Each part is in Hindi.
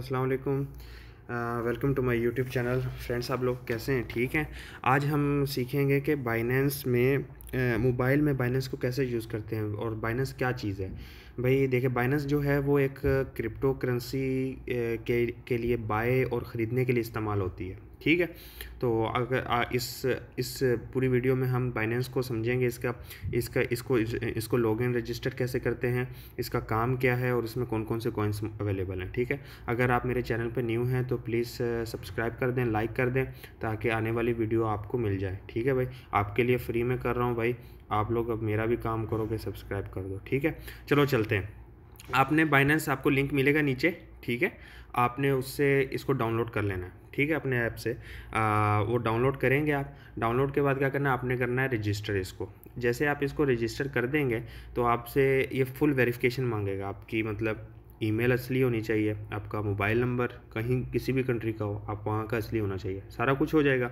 अस्सलाम वालेकुम welcome to my YouTube channel friends आप लोग कैसे हैं ठीक हैं आज हम सीखेंगे कि बाइनेंस में मोबाइल में बाइनेंस को कैसे यूज़ करते हैं और बाइनेंस क्या चीज़ है भाई देखिए बाइनेंस जो है वो एक क्रिप्टो करेंसी के के लिए बाय और ख़रीदने के लिए इस्तेमाल होती है ठीक है तो अगर इस इस पूरी वीडियो में हम बाइनेंस को समझेंगे इसका इसका इसको इसको लॉगिन रजिस्टर कैसे करते हैं इसका काम क्या है और इसमें कौन कौन से कॉइन्स अवेलेबल हैं ठीक है अगर आप मेरे चैनल पर न्यू हैं तो प्लीज़ सब्सक्राइब कर दें लाइक कर दें ताकि आने वाली वीडियो आपको मिल जाए ठीक है भाई आपके लिए फ्री में कर रहा हूँ भाई आप लोग अब मेरा भी काम करोगे सब्सक्राइब कर दो ठीक है चलो चलते हैं आपने बाइनेंस आपको लिंक मिलेगा नीचे ठीक है आपने उससे इसको डाउनलोड कर लेना है ठीक है अपने ऐप से आ, वो डाउनलोड करेंगे आप डाउनलोड के बाद क्या करना है आपने करना है रजिस्टर इसको जैसे आप इसको रजिस्टर कर देंगे तो आपसे ये फुल वेरिफिकेशन मांगेगा आपकी मतलब ईमेल असली होनी चाहिए आपका मोबाइल नंबर कहीं किसी भी कंट्री का हो आप वहाँ का असली होना चाहिए सारा कुछ हो जाएगा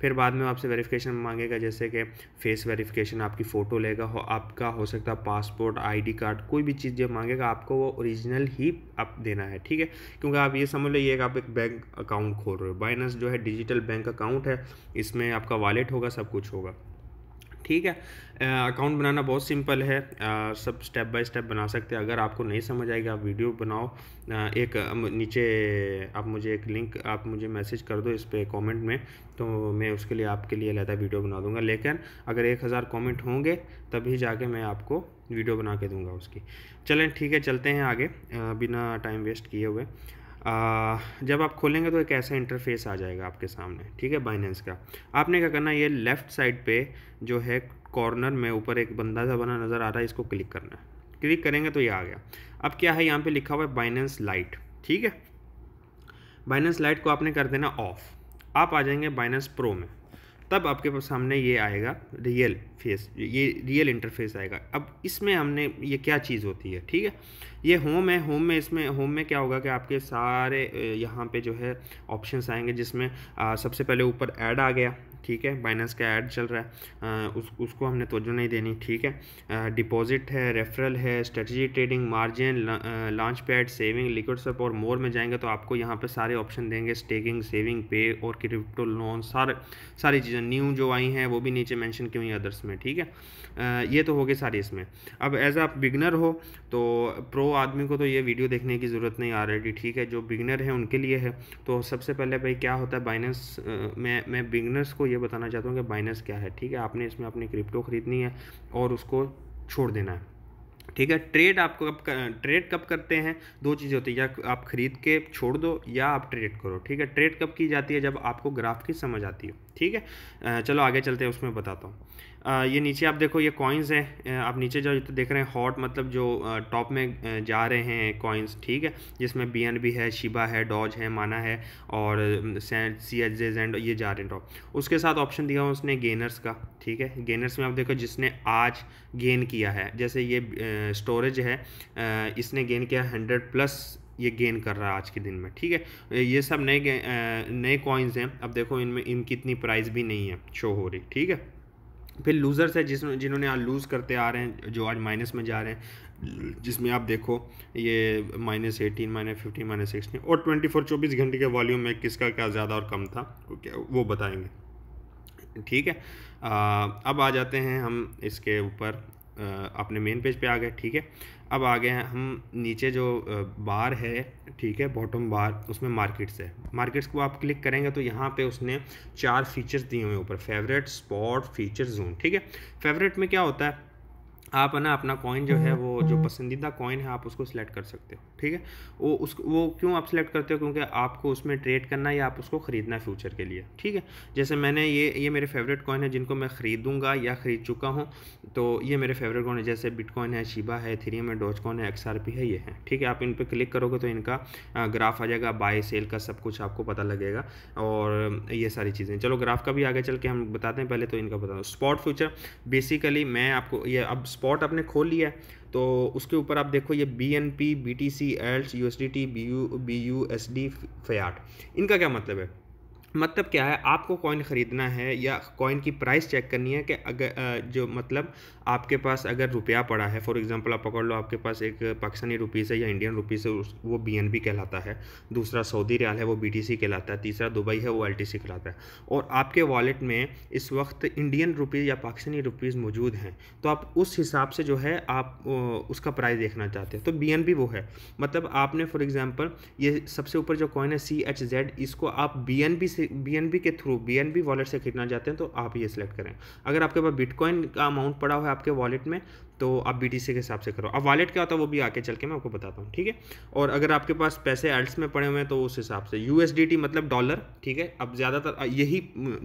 फिर बाद में आपसे वेरिफिकेशन मांगेगा जैसे कि फेस वेरिफिकेशन आपकी फ़ोटो लेगा हो आपका हो सकता है पासपोर्ट आईडी कार्ड कोई भी चीज़ जब मांगेगा आपको वो ओरिजिनल ही आप देना है ठीक है क्योंकि आप ये समझ लो ये आप एक बैंक अकाउंट खोल रहे हो बाइनस जो है डिजिटल बैंक अकाउंट है इसमें आपका वॉलेट होगा सब कुछ होगा ठीक है अकाउंट बनाना बहुत सिंपल है आ, सब स्टेप बाय स्टेप बना सकते हैं अगर आपको नहीं समझ आएगा आप वीडियो बनाओ आ, एक नीचे आप मुझे एक लिंक आप मुझे मैसेज कर दो इस पर कॉमेंट में तो मैं उसके लिए आपके लिए अलहदा वीडियो बना दूंगा लेकिन अगर एक हज़ार कॉमेंट होंगे तभी जाके मैं आपको वीडियो बना के दूंगा उसकी चलें ठीक है चलते हैं आगे बिना टाइम वेस्ट किए हुए आ, जब आप खोलेंगे तो एक ऐसा इंटरफेस आ जाएगा आपके सामने ठीक है बाइनेंस का आपने क्या करना ये लेफ़्ट साइड पे जो है कॉर्नर में ऊपर एक बंदा सा बना नज़र आ रहा है इसको क्लिक करना है क्लिक करेंगे तो ये आ गया अब क्या है यहाँ पे लिखा हुआ है बाइनेंस लाइट ठीक है बाइनेंस लाइट को आपने कर देना ऑफ आप आ जाएंगे बाइनेंस प्रो में तब आपके पास सामने ये आएगा रियल फेस ये रियल इंटरफेस आएगा अब इसमें हमने ये क्या चीज़ होती है ठीक है ये होम है होम में इसमें होम में क्या होगा कि आपके सारे यहाँ पे जो है ऑप्शंस आएंगे जिसमें आ, सबसे पहले ऊपर ऐड आ गया ठीक है बाइनेंस का ऐड चल रहा है उस उसको हमने तोजो नहीं देनी ठीक है डिपॉजिट है रेफरल है strategy trading margin launch pad saving liquid swap और मोर में जाएंगे तो आपको यहाँ पे सारे ऑप्शन देंगे स्टेकिंग सेविंग पे और क्रिप्टो लोन सारे सारी चीज़ें न्यू जो आई हैं वो भी नीचे मैंशन की हुई अदर्स में ठीक है ये तो हो गए सारी इसमें अब एज आप बिगनर हो तो प्रो आदमी को तो ये वीडियो देखने की ज़रूरत नहीं आ रही ठीक है जो बिगनर है उनके लिए है तो सबसे पहले भाई क्या होता है बाइनेंस में मैं बिगनर्स को ये बताना चाहता हूँ कि बाइनेंस क्या है ठीक है आपने इसमें अपनी क्रिप्टो खरीदनी है और उसको छोड़ देना है ठीक है ट्रेड आपको कब ट्रेड कब करते हैं दो चीज़ें होती है या आप खरीद के छोड़ दो या आप ट्रेड करो ठीक है ट्रेड कब की जाती है जब आपको ग्राफ की समझ आती हो ठीक है चलो आगे चलते हैं उसमें बताता हूँ ये नीचे आप देखो ये कॉइन्स हैं आप नीचे जो तो देख रहे हैं हॉट मतलब जो टॉप में जा रहे हैं कॉइन्स ठीक है जिसमें बी एन बी है शिबा है डॉज है माना है और सी एच जेज एंड ये जा रहे हैं टॉप उसके साथ ऑप्शन दिया हुआ उसने गेनर्स का ठीक है गेनर्स में आप देखो जिसने आज गेन किया है जैसे ये स्टोरेज है इसने गेन किया हंड्रेड प्लस ये गेन कर रहा है आज के दिन में ठीक है ये सब नए नए कॉइन्स हैं अब देखो इनमें इनकी इतनी प्राइस भी नहीं है शो हो रही ठीक है फिर लूज़र्स है जिस जिन्होंने आज लूज़ करते आ रहे हैं जो आज माइनस में जा रहे हैं जिसमें आप देखो ये minus eighteen minus fifteen minus sixteen और ट्वेंटी फोर चौबीस घंटे के वॉल्यूम में किसका क्या ज़्यादा और कम था वो बताएंगे ठीक है आ, अब आ जाते हैं हम इसके ऊपर अपने मेन पेज पे आ गए ठीक है अब आ गए हैं हम नीचे जो बार है ठीक है बॉटम बार उसमें मार्केट्स है मार्केट्स को आप क्लिक करेंगे तो यहाँ पे उसने चार फीचर्स दिए हुए ऊपर फेवरेट स्पॉट फीचर जोन ठीक है फेवरेट में क्या होता है आप है ना अपना कॉइन जो है हम्म, वो जो हम्म। पसंदीदा कॉइन है आप उसको सिलेक्ट कर सकते हो ठीक है वो उस वो क्यों आप सिलेक्ट करते हो क्योंकि आपको उसमें ट्रेड करना है या आप उसको ख़रीदना है फ्यूचर के लिए ठीक है जैसे मैंने ये ये मेरे फेवरेट कॉइन है जिनको मैं ख़रीदूंगा या ख़रीद चुका हूँ तो ये मेरे फेवरेट कॉइन है जैसे बिटकॉइन है शिबा है थ्रीएम है डॉज कॉइन है एक्स है ये है ठीक है आप इन पर क्लिक करोगे तो इनका ग्राफ आ जाएगा बाय सेल का सब कुछ आपको पता लगेगा और ये सारी चीज़ें चलो ग्राफ का भी आगे चल के हम बताते हैं पहले तो इनका दो स्पॉट फ्यूचर बेसिकली मैं आपको ये अब स्पॉट आपने खोल लिया है तो उसके ऊपर आप देखो ये B N P B T C else U S D T B U B U S D fiat इनका क्या मतलब है मतलब क्या है आपको कॉइन ख़रीदना है या कॉइन की प्राइस चेक करनी है कि अगर जो मतलब आपके पास अगर रुपया पड़ा है फॉर एग्जांपल आप पकड़ लो आपके पास एक पाकिस्तानी रुपीज़ है या इंडियन रुपीज़ है वो बीएनबी कहलाता है दूसरा सऊदी रियाल है वो बीटीसी कहलाता है तीसरा दुबई है वो एल कहलाता है और आपके वॉलेट में इस वक्त इंडियन रुपीज़ या पाकिस्तानी रुपीज़ मौजूद हैं तो आप उस हिसाब से जो है आप उसका प्राइस देखना चाहते हैं तो बी वो है मतलब आपने फॉर एग्ज़ाम्पल ये सबसे ऊपर जो कॉइन है सी इसको आप बी बीएनबी बी के थ्रू बी वॉलेट से खरीदना चाहते हैं तो आप ये सिलेक्ट करें अगर आपके पास बिटकॉइन का अमाउंट पड़ा हुआ है आपके वॉलेट में तो आप बी के हिसाब से करो अब वालेट क्या होता है वो भी आके चल के मैं आपको बताता हूँ ठीक है और अगर आपके पास पैसे एल्ट्स में पड़े हुए हैं तो उस हिसाब से यू मतलब डॉलर ठीक है अब ज़्यादातर यही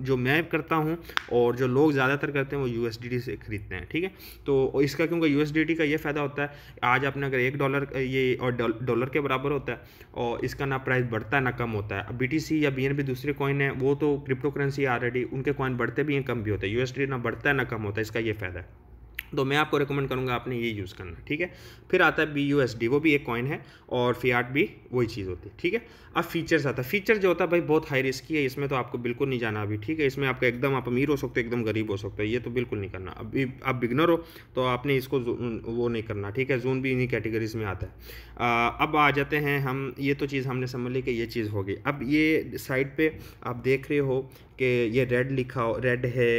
जो मैं करता हूँ और जो लोग ज़्यादातर करते हैं वो यू से खरीदते हैं ठीक है तो इसका क्योंकि यू का ये फ़ायदा होता है आज आपने अगर एक डॉलर ये और डॉलर के बराबर होता है और इसका ना प्राइस बढ़ता है ना कम होता है अब बी या बी दूसरे कॉइन है वो तो क्रिप्टो करेंसी ऑलरेडी उनके कॉइन बढ़ते भी हैं कम भी होते हैं यू ना बढ़ता है ना कम होता है इसका ये फ़ायदा है तो मैं आपको रिकमेंड करूँगा आपने ये यूज़ करना ठीक है फिर आता है बी यू एस डी वो भी एक कॉइन है और फियाट भी वही चीज़ होती है ठीक है अब फीचर्स आता है फीचर जो होता है भाई बहुत हाई रिस्की है इसमें तो आपको बिल्कुल नहीं जाना अभी ठीक है इसमें आपका एकदम आप अमीर हो सकते हो एकदम गरीब हो सकते हो ये तो बिल्कुल नहीं करना अभी आप बिगनर हो तो आपने इसको वो नहीं करना ठीक है जोन भी इन्हीं कैटेगरीज में आता है अब आ जाते हैं हम ये तो चीज़ हमने समझ ली कि ये चीज़ होगी अब ये साइड पर आप देख रहे हो कि ये रेड लिखा रेड है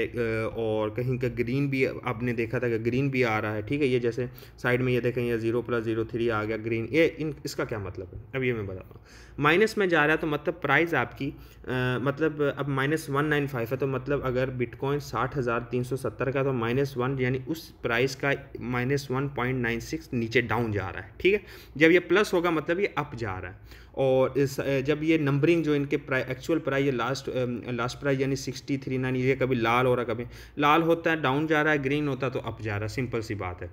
और कहीं का ग्रीन भी आपने देखा था कि ग्रीन भी आ रहा है ठीक है ये जैसे साइड में ये देखें ये जीरो प्लस जीरो थ्री आ गया ग्रीन ये इन इसका क्या मतलब है अब ये मैं बता रहा हूँ माइनस में जा रहा है तो मतलब प्राइस आपकी आ, मतलब अब माइनस वन नाइन फाइव है तो मतलब अगर बिटकॉइन साठ हज़ार तीन सौ सत्तर का तो माइनस वन यानी उस प्राइस का minus one point nine six नीचे डाउन जा रहा है ठीक है जब ये प्लस होगा मतलब ये अप जा रहा है और इस जब ये नंबरिंग जो इनके price actual price last last price यानी सिक्सटी थ्री नाइन ये कभी लाल हो रहा कभी लाल होता है डाउन जा रहा है ग्रीन होता है तो अप जा रहा है सिंपल सी बात है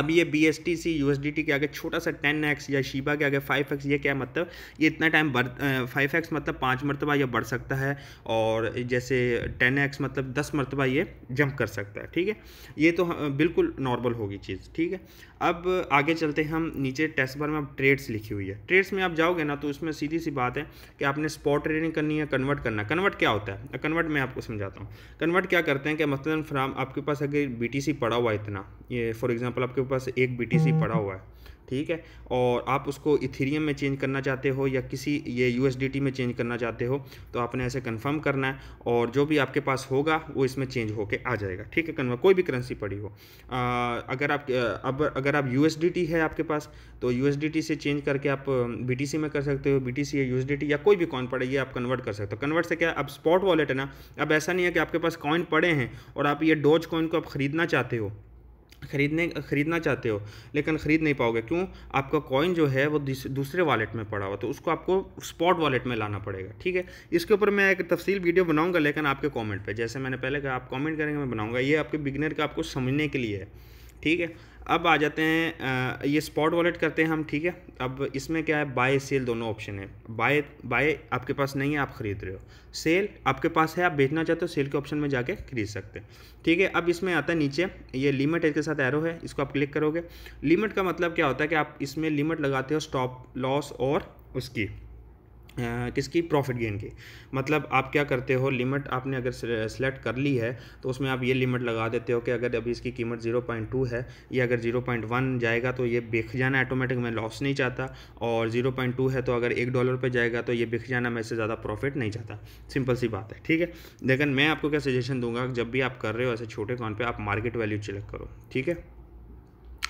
अब ये B S T C U S D T के आगे छोटा सा टेन एक्स या शीबा के आगे फाइव एक्स ये क्या मतलब ये इतना टाइम बढ़ फाइव एक्स मतलब पाँच मरतबा ये बढ़ सकता है और जैसे टेन एक्स मतलब दस मरतबा ये जंप कर सकता है ठीक है ये तो बिल्कुल नॉर्मल होगी चीज़ ठीक है अब आगे चलते हैं हम नीचे टेस्ट बार में अब ट्रेड्स लिखी हुई है ट्रेड्स में आप जाओगे ना तो उसमें सीधी सी बात है कि आपने स्पॉट ट्रेडिंग करनी है कन्वर्ट करना कन्वर्ट क्या होता है कन्वर्ट मैं आपको समझाता हूँ कन्वर्ट क्या करते हैं कि मतलब फ्राम आपके पास अगर बी टी सी पड़ा हुआ इतना ये फॉर एग्जाम्पल आप आपके पास एक बी हम्म। पड़ा हुआ है ठीक है और आप उसको इथेरियम में चेंज करना चाहते हो या किसी ये यू में चेंज करना चाहते हो तो आपने ऐसे कंफर्म करना है और जो भी आपके पास होगा वो इसमें चेंज होके आ जाएगा ठीक है कन्वर्ट कोई भी करेंसी पड़ी हो आ, अगर आप अब अगर आप यू है आपके पास तो यू से चेंज करके आप बी में कर सकते हो सी या यूएसडीटी या कोई भी कॉइन पड़े ये आप कन्वर्ट कर सकते हो कन्वर्ट से क्या अब स्पॉट वॉलेट है ना अब ऐसा नहीं है कि आपके पास कॉइन पड़े हैं और आप ये डोज कॉइन को आप ख़रीदना चाहते हो खरीदने ख़रीदना चाहते हो लेकिन ख़रीद नहीं पाओगे क्यों आपका कॉइन जो है वो दूसरे वॉलेट में पड़ा हुआ तो उसको आपको स्पॉट वॉलेट में लाना पड़ेगा ठीक है इसके ऊपर मैं एक तफसील वीडियो बनाऊंगा लेकिन आपके कमेंट पे जैसे मैंने पहले कहा आप कमेंट करेंगे मैं बनाऊंगा ये आपके बिगनर का आपको समझने के लिए है ठीक है अब आ जाते हैं ये स्पॉट वॉलेट करते हैं हम ठीक है अब इसमें क्या है बाय सेल दोनों ऑप्शन है बाय बाय आपके पास नहीं है आप ख़रीद रहे हो सेल आपके पास है आप बेचना चाहते हो सेल के ऑप्शन में जाके खरीद सकते हैं ठीक है अब इसमें आता है नीचे ये लिमिट इसके साथ एरो है इसको आप क्लिक करोगे लिमिट का मतलब क्या होता है कि आप इसमें लिमिट लगाते हो स्टॉप लॉस और उसकी किसकी प्रॉफिट गेन की मतलब आप क्या करते हो लिमिट आपने अगर सेलेक्ट कर ली है तो उसमें आप ये लिमिट लगा देते हो कि अगर अभी इसकी कीमत 0.2 है या अगर 0.1 जाएगा तो ये बिक जाना ऑटोमेटिक मैं लॉस नहीं चाहता और 0.2 है तो अगर एक डॉलर पे जाएगा तो ये बिक जाना मैं इससे ज़्यादा प्रॉफिट नहीं चाहता सिंपल सी बात है ठीक है लेकिन मैं आपको क्या सजेशन दूंगा जब भी आप कर रहे हो ऐसे छोटे कॉन पर आप मार्केट वैल्यू चेक करो ठीक है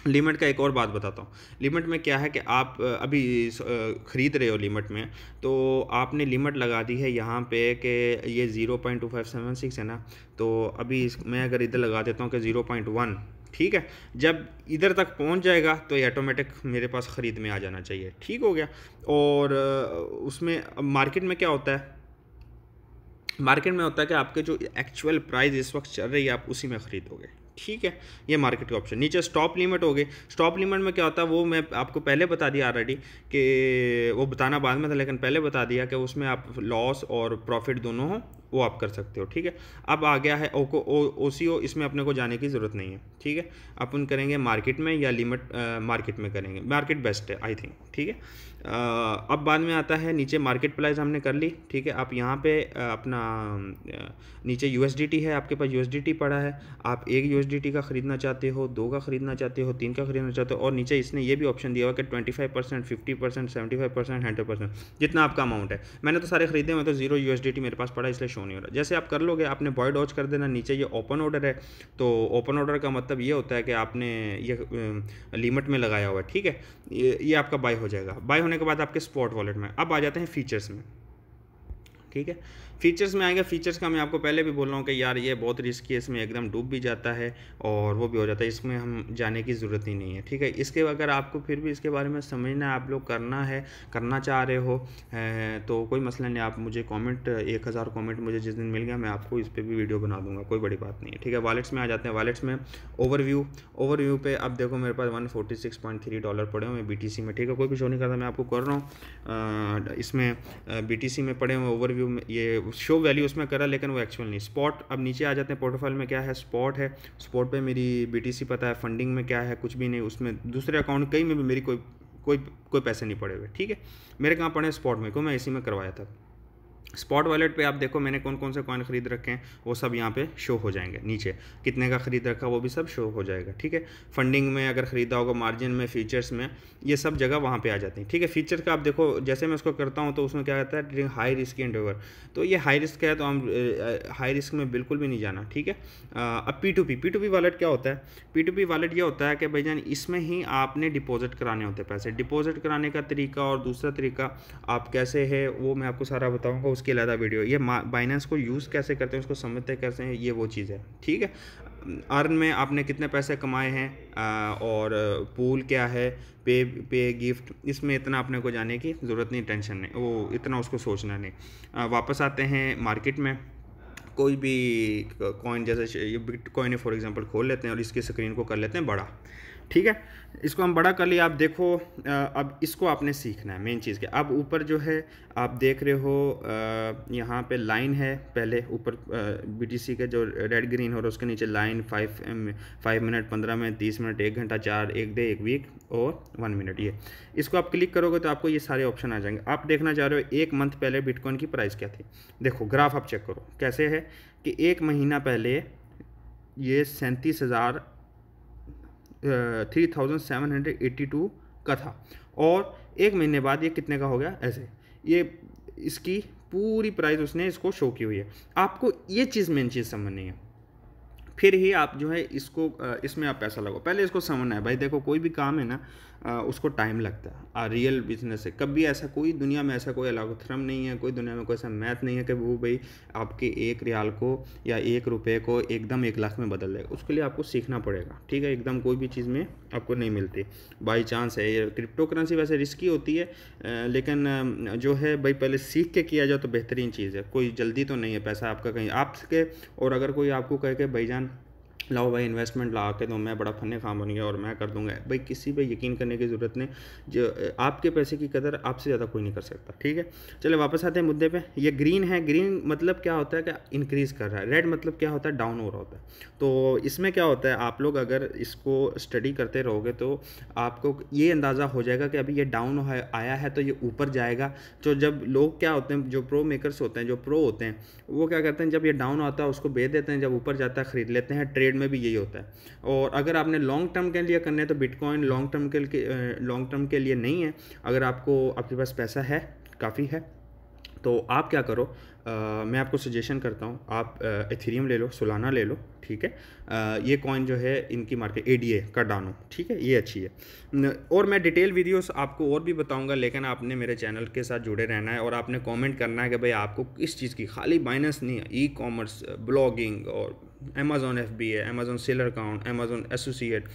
लिमिट का एक और बात बताता हूँ लिमिट में क्या है कि आप अभी ख़रीद रहे हो लिमिट में तो आपने लिमिट लगा दी है यहाँ पे कि ये zero point two five seven six है ना तो अभी मैं अगर इधर लगा देता हूँ कि ज़ीरो पॉइंट वन ठीक है जब इधर तक पहुंच जाएगा तो ये ऑटोमेटिक मेरे पास ख़रीद में आ जाना चाहिए ठीक हो गया और उसमें मार्केट में क्या होता है मार्केट में होता है कि आपके जो एक्चुअल प्राइस इस वक्त चल रही है आप उसी में ख़रीदोगे ठीक है ये मार्केट का ऑप्शन नीचे स्टॉप लिमिट हो गए स्टॉप लिमिट में क्या होता है वो मैं आपको पहले बता दिया ऑलरेडी कि वो बताना बाद में था लेकिन पहले बता दिया कि उसमें आप लॉस और प्रॉफिट दोनों हो वो आप कर सकते हो ठीक है अब आ गया है ओको ओ ओ सी ओ इसमें अपने को जाने की ज़रूरत नहीं है ठीक है अपन करेंगे मार्केट में या लिमिट मार्केट में करेंगे मार्केट बेस्ट है आई थिंक ठीक है अब बाद में आता है नीचे मार्केट प्राइस हमने कर ली ठीक है आप यहाँ पे अपना नीचे यू है आपके पास यू पड़ा है आप एक यू का ख़रीदना चाहते हो दो का ख़रीदना चाहते हो तीन का ख़रीदना चाहते हो और नीचे इसने ये भी ऑप्शन दिया हुआ कि twenty five percent fifty percent seventy five percent hundred percent जितना आपका अमाउंट है मैंने तो सारे खरीदे हुए तो जीरो यू मेरे पास पड़ा इसलिए शो नहीं हो रहा जैसे आप कर लोगे आपने बॉय डॉच कर देना नीचे ये ओपन ऑर्डर है तो ओपन ऑर्डर का मतलब ये होता है कि आपने ये लिमिट में लगाया हुआ है ठीक है ये, ये आपका बाय हो जाएगा बाय होने करने के बाद आपके स्पॉट वॉलेट में अब आ जाते हैं फीचर्स में ठीक है फीचर्स में आएगा फीचर्स का मैं आपको पहले भी बोल रहा हूँ कि यार ये बहुत रिस्की है इसमें एकदम डूब भी जाता है और वो भी हो जाता है इसमें हम जाने की ज़रूरत ही नहीं है ठीक है इसके अगर आपको फिर भी इसके बारे में समझना आप लोग करना है करना चाह रहे हो तो कोई मसला नहीं आप मुझे कॉमेंट एक हज़ार कॉमेंट मुझे जिस दिन मिल गया मैं आपको इस पर भी वीडियो बना दूंगा कोई बड़ी बात नहीं है ठीक है वालेट्स में आ जाते हैं वालेट्स में ओवरव्यू ओवरव्यू पे अब देखो मेरे पास 146.3 डॉलर पड़े हुए टी सी में ठीक है कोई भी शो नहीं करता मैं आपको कर रहा हूँ इसमें बी सी में पड़े हुए ओवरव्यू वैल्यू में ये शो वैल्यू उसमें करा लेकिन वो एक्चुअल नहीं स्पॉट अब नीचे आ जाते हैं पोर्टफोल में क्या है स्पॉट है स्पॉट पे मेरी बीटीसी पता है फंडिंग में क्या है कुछ भी नहीं उसमें दूसरे अकाउंट कहीं में भी मेरी कोई कोई कोई पैसे नहीं पड़े हुए ठीक है मेरे कहाँ पड़े स्पॉट में क्यों मैं इसी में करवाया था स्पॉट वॉलेट पे आप देखो मैंने कौन कौन से कॉइन खरीद रखे हैं वो सब यहाँ पे शो हो जाएंगे नीचे कितने का खरीद रखा वो भी सब शो हो जाएगा ठीक है फंडिंग में अगर खरीदा होगा मार्जिन में फीचर्स में ये सब जगह वहाँ पे आ जाती है ठीक है फीचर का आप देखो जैसे मैं उसको करता हूँ तो उसमें क्या कहता है हाई रिस्क एंड तो ये हाई रिस्क है तो हम हाई रिस्क में बिल्कुल भी नहीं जाना ठीक है अब P to P P to P wallet क्या होता है पी टू पी वॉलेट ये होता है कि भाई जान इसमें ही आपने डिपॉजिट कराने होते हैं पैसे डिपॉजिट कराने का तरीका और दूसरा तरीका आप कैसे है वो मैं आपको सारा बताऊँगा उसके उसके अलावा वीडियो ये बाइनेंस को यूज़ कैसे करते हैं उसको समझते कैसे हैं ये वो चीज़ है ठीक है अर्न में आपने कितने पैसे कमाए हैं और पूल क्या है पे पे गिफ्ट इसमें इतना आपने को जाने की ज़रूरत नहीं टेंशन नहीं वो इतना उसको सोचना नहीं वापस आते हैं मार्केट में कोई भी कॉइन जैसे बिट कॉइन फॉर एग्जांपल खोल लेते हैं और इसकी स्क्रीन को कर लेते हैं बड़ा ठीक है इसको हम बड़ा कर लिए आप देखो अब इसको आपने सीखना है मेन चीज़ के अब ऊपर जो है आप देख रहे हो यहाँ पे लाइन है पहले ऊपर बीटीसी के जो रेड ग्रीन हो रहा है उसके नीचे लाइन फाइव फाइव मिनट पंद्रह मिनट तीस मिनट एक घंटा चार एक डे एक वीक और वन मिनट ये इसको आप क्लिक करोगे तो आपको ये सारे ऑप्शन आ जाएंगे आप देखना चाह रहे हो एक मंथ पहले बिटकॉइन की प्राइस क्या थी देखो ग्राफ आप चेक करो कैसे है कि एक महीना पहले ये सैंतीस हज़ार three thousand seven hundred eighty two का था और एक महीने बाद ये कितने का हो गया ऐसे ये इसकी पूरी प्राइस उसने इसको शो की हुई है आपको ये चीज़ मेन चीज़ समझनी है फिर ही आप जो है इसको इसमें आप पैसा लगाओ पहले इसको समझना है भाई देखो कोई भी काम है ना उसको टाइम लगता है आ रियल बिजनेस है कभी ऐसा कोई दुनिया में ऐसा कोई एलोथ्रम नहीं है कोई दुनिया में कोई ऐसा मैथ नहीं है कि वो भाई आपके एक रियाल को या एक रुपये को एकदम एक लाख में बदल देगा उसके लिए आपको सीखना पड़ेगा ठीक है एकदम कोई भी चीज़ में आपको नहीं मिलती बाई चांस है ये क्रिप्टो करेंसी वैसे रिस्की होती है लेकिन जो है भाई पहले सीख के किया जाए तो बेहतरीन चीज़ है कोई जल्दी तो नहीं है पैसा आपका कहीं आपके और अगर कोई आपको कहे कि जान लाओ भाई इन्वेस्टमेंट ला के दो मैं बड़ा फन्ने खाम बन गया और मैं कर दूंगा भाई किसी पे यकीन करने की ज़रूरत नहीं जो आपके पैसे की कदर आपसे ज़्यादा कोई नहीं कर सकता ठीक है चले वापस आते हैं मुद्दे पे ये ग्रीन है ग्रीन मतलब क्या होता है कि इंक्रीज़ कर रहा है रेड मतलब क्या होता है डाउन हो रहा होता है तो इसमें क्या होता है आप लोग अगर इसको स्टडी करते रहोगे तो आपको ये अंदाज़ा हो जाएगा कि अभी ये डाउन आया है तो ये ऊपर जाएगा तो जब लोग क्या होते हैं जो प्रो मेकरस होते हैं जो प्रो होते हैं वो क्या करते हैं जब ये डाउन आता है उसको बेच देते हैं जब ऊपर जाता है ख़रीद लेते हैं ट्रेड ट्रेड में भी यही होता है और अगर आपने लॉन्ग टर्म के लिए करना है तो बिटकॉइन लॉन्ग टर्म के लॉन्ग टर्म के लिए नहीं है अगर आपको आपके पास पैसा है काफ़ी है तो आप क्या करो आ, मैं आपको सजेशन करता हूँ आप एथेरियम ले लो सोलाना ले लो ठीक है आ, ये कॉइन जो है इनकी मार्केट ए डी ए डानो ठीक है ये अच्छी है और मैं डिटेल वीडियोस आपको और भी बताऊंगा लेकिन आपने मेरे चैनल के साथ जुड़े रहना है और आपने कमेंट करना है कि भाई आपको किस चीज़ की खाली बाइनेंस नहीं ई कॉमर्स ब्लॉगिंग और अमेज़ोन एफ बी है Amazon seller account Amazon associate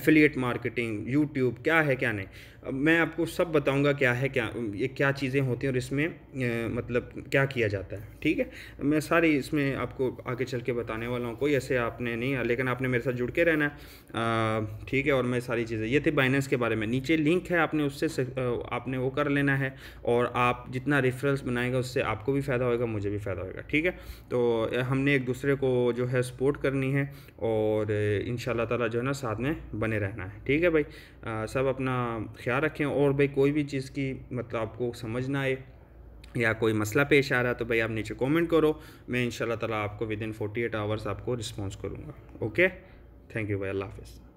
affiliate marketing YouTube क्या है क्या नहीं मैं आपको सब बताऊंगा क्या है क्या ये क्या चीज़ें होती हैं और इसमें मतलब क्या किया जाता है ठीक है मैं सारी इसमें आपको आगे चल के बताने वाला हूँ कोई ऐसे आपने नहीं लेकिन आपने मेरे साथ जुड़ के रहना है ठीक है और मैं सारी चीज़ें ये थी बाइनेंस के बारे में नीचे लिंक है आपने उससे आपने वो कर लेना है और आप जितना रेफरेंस बनाएगा उससे आपको भी फ़ायदा होगा मुझे भी फ़ायदा होगा ठीक है तो हमने एक दूसरे को जो है सपोर्ट करनी है और इन शाह जो है ना साथ में बने रहना है ठीक है भाई सब अपना ख्याल ख्याल रखें और भाई कोई भी चीज़ की मतलब आपको समझ ना आए या कोई मसला पेश आ रहा है तो भाई आप नीचे कमेंट करो मैं इन ताला आपको within forty eight hours आपको रिस्पॉन्स करूँगा ओके थैंक यू भाई अल्लाह हाफिज़